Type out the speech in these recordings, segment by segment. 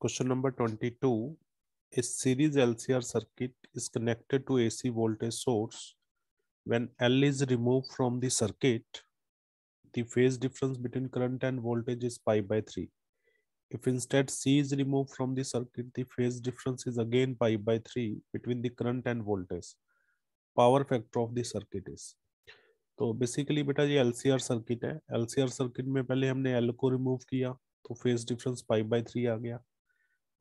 Question number 22. A series LCR circuit is connected to AC voltage source. When L is removed from the circuit, the phase difference between current and voltage is pi by 3. If instead C is removed from the circuit, the phase difference is again pi by 3 between the current and voltage. Power factor of the circuit is. तो basically बेटा ये L circuit है L circuit में पहले हमने L को remove किया तो phase difference pi by three आ गया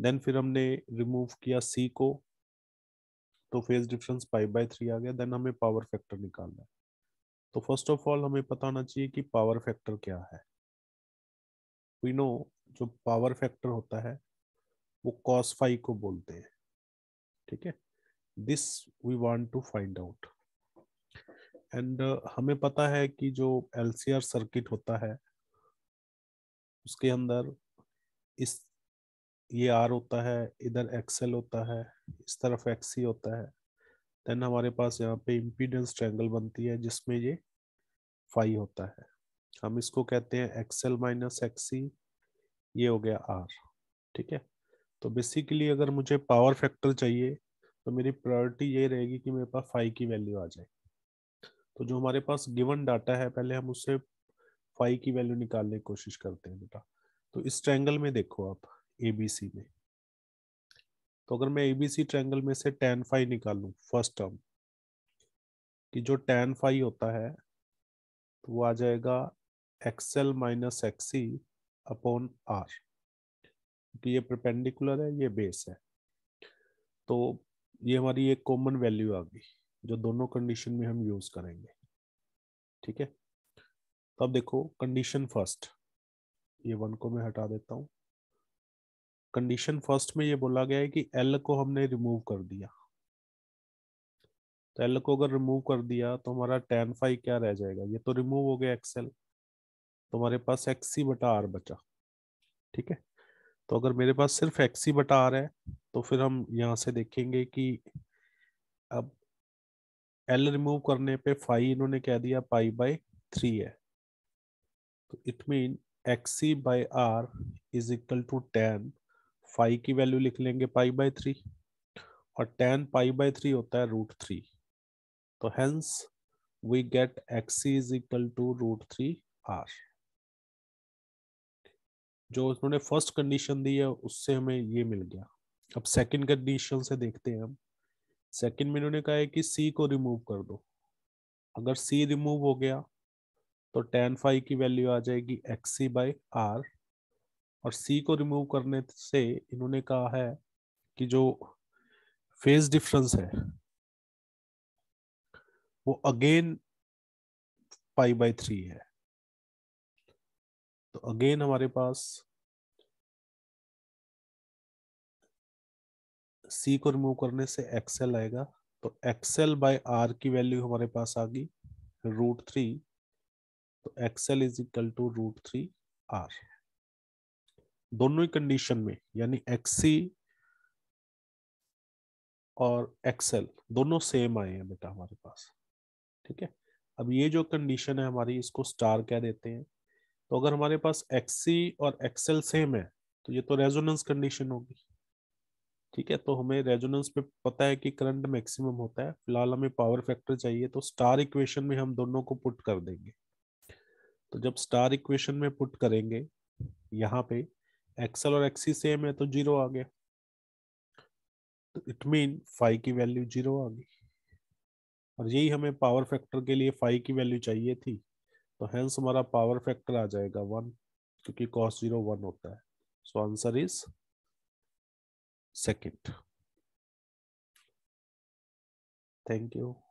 देन फिर हमने रिमूव किया सी को तो phase difference five by three आ गया देन हमें पावर फैक्टर निकालना है तो फर्स्ट ऑफ ऑल हमें पता होना चाहिए कि पावर फैक्टर क्या है वी नो जो पावर फैक्टर होता है वो कॉस फाइव को बोलते हैं ठीक है this we want to find out and हमें पता है कि जो एलसीआर सर्किट होता है उसके अंदर इस ये आर होता है इधर एक्सएल होता है इस तरफ एक्सी होता है देन हमारे पास यहाँ पे इम्पीडेंस ट्रैंगल बनती है जिसमें ये फाइव होता है हम इसको कहते हैं एक्सएल माइनस एक्सी ये हो गया आर ठीक है तो बेसिकली अगर मुझे पावर फैक्टर चाहिए तो मेरी प्रायोरिटी ये रहेगी कि मेरे पास फाइव की वैल्यू आ जाए तो जो हमारे पास गिवन डाटा है पहले हम उससे फाइव की वैल्यू निकालने की कोशिश करते हैं बेटा तो इस ट्रैंगल में देखो आप ए बी सी में तो अगर मैं ए बी सी ट्रैंगल में से टेन फाइव लू फर्स्ट टर्म कि जो टेन फाइव होता है तो वो आ जाएगा XL minus XC upon R क्योंकि ये प्रपेंडिकुलर है ये बेस है तो ये हमारी एक कॉमन वैल्यू आ गई जो दोनों कंडीशन में हम यूज करेंगे ठीक है तब तो देखो कंडीशन फर्स्ट ये वन को मैं हटा देता हूँ कंडीशन फर्स्ट में ये बोला गया है कि एल को हमने रिमूव कर दिया तो एल को अगर रिमूव कर दिया तो हमारा टेन फाइव क्या रह जाएगा ये तो रिमूव हो गया एक्सएल तो हमारे पास एक्सी बटा आर बचा ठीक है तो अगर मेरे पास सिर्फ एक्सी बटा आर है तो फिर हम यहां से देखेंगे कि अब एल रिमूव करने पे फाइव इन्होंने कह दिया पाई बाय थ्री है तो it mean XC by by R is equal to tan phi की वैल्यू लिख लेंगे पाई बाय थ्री और टेन पाई बाय थ्री होता है रूट थ्री तो hence we get X is equal to root three R जो उन्होंने first condition दी है उससे हमें ये मिल गया अब सेकंड कंडीशन से देखते हैं हम सेकंड में उन्होंने कहा है कि सी को रिमूव कर दो अगर सी रिमूव हो गया तो टेन फाइव की वैल्यू आ जाएगी एक्स सी बाई आर और सी को रिमूव करने से इन्होंने कहा है कि जो फेज डिफरेंस है वो अगेन पाई बाई थ्री है तो अगेन हमारे पास सी को रिमूव करने से एक्सएल आएगा तो एक्सएल बाय आर की वैल्यू हमारे पास आ गई रूट थ्री तो XL is equal to root three R दोनों ही कंडीशन में यानी एक्सी और एक्सेल दोनों सेम आए हैं बेटा हमारे पास ठीक है अब ये जो कंडीशन है हमारी इसको स्टार कह देते हैं तो अगर हमारे पास एक्सी और एक्सेल सेम है तो ये तो रेजोनेंस कंडीशन होगी ठीक है तो हमें रेजोनेंस पे पता है कि करंट मैक्सिमम होता है फिलहाल हमें पावर फैक्टर चाहिए तो स्टार इक्वेशन में हम दोनों को पुट कर देंगे तो जब स्टार इक्वेशन में पुट करेंगे यहाँ पे एक्सएल और एक्सी सेम है तो जीरो आ गया तो इट मीन फाइव की वैल्यू जीरो आ गई और यही हमें पावर फैक्टर के लिए फाइव की वैल्यू चाहिए थी तो हैंस हमारा पावर फैक्टर आ जाएगा वन क्योंकि कॉस जीरो वन होता है so answer is second thank you